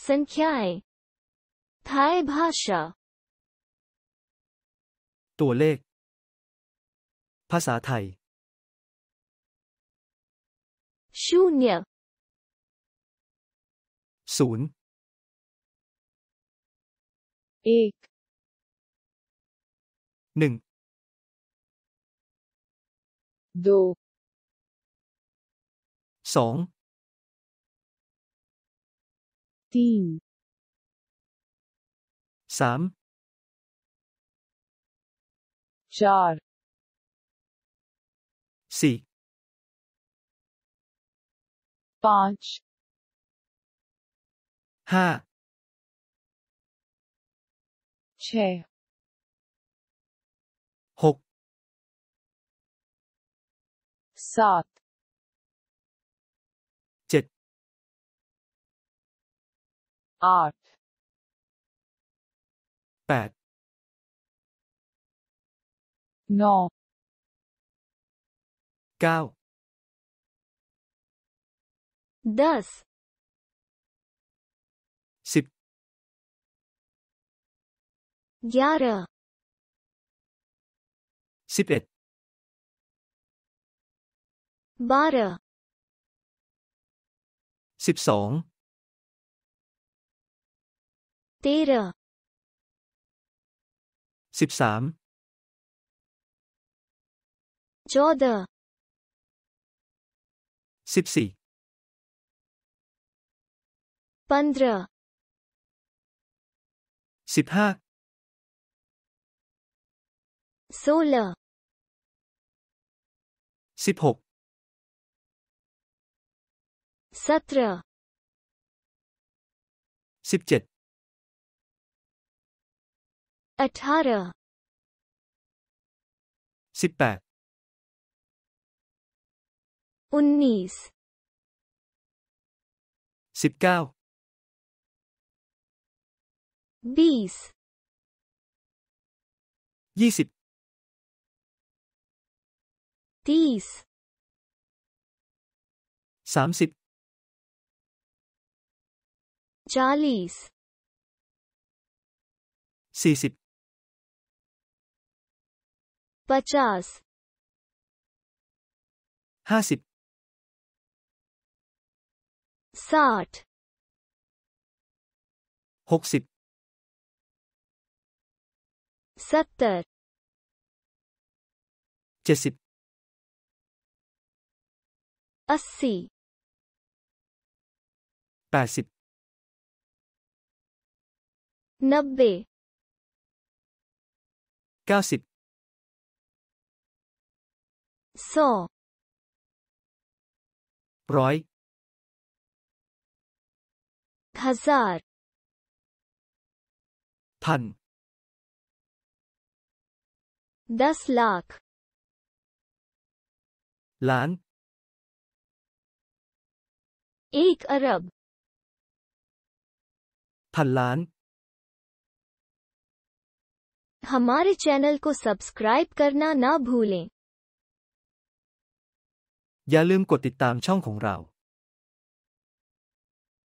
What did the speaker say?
संख्याएं थाई भाषा ตัวเลขภาษาไทยศูนย์ศูนย์อกหนึ่งสอง तीन Sam. Char. C. पाँच Ha. Che. Hok. Sat. art 8 9 9 10 sip 11 11 sip 12 तेरह สิบสาม चौदह สิบสี่ पंद्रह สิบห้า सोलह สิบหก सत्रह สิบเจ็ด अठारह सिप्पैक उन्नीस सिपकाव बीस ยี่สิบ तीस सामसिब चालीस सीसिब पचास ห้าสิบ साठ หกสิบ सत्तर เจ็ดสิบ अस्सी แปดสิบ नब्बे เก้าสิบ Sổ. Rói. Hazar. Thần. दस लाख लान एक अरब थल्लान हमारे चैनल को सब्सक्राइब करना ना भूलें อย่าลืมกดติดตามช่องของเรา